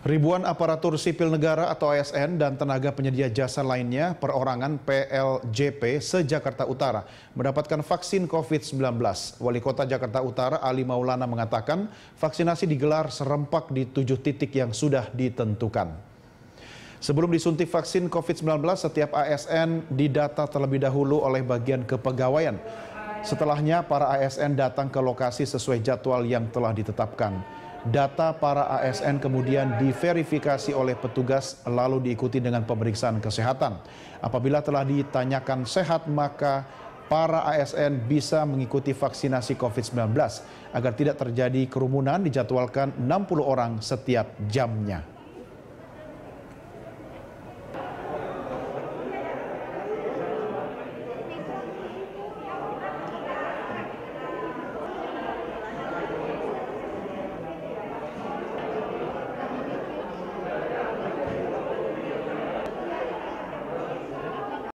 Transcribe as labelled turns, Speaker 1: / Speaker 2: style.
Speaker 1: Ribuan aparatur sipil negara atau ASN dan tenaga penyedia jasa lainnya perorangan PLJP se-Jakarta Utara mendapatkan vaksin COVID-19. Wali Kota Jakarta Utara Ali Maulana mengatakan vaksinasi digelar serempak di tujuh titik yang sudah ditentukan. Sebelum disuntik vaksin COVID-19, setiap ASN didata terlebih dahulu oleh bagian kepegawaian. Setelahnya, para ASN datang ke lokasi sesuai jadwal yang telah ditetapkan. Data para ASN kemudian diverifikasi oleh petugas lalu diikuti dengan pemeriksaan kesehatan. Apabila telah ditanyakan sehat maka para ASN bisa mengikuti vaksinasi COVID-19 agar tidak terjadi kerumunan dijadwalkan 60 orang setiap jamnya.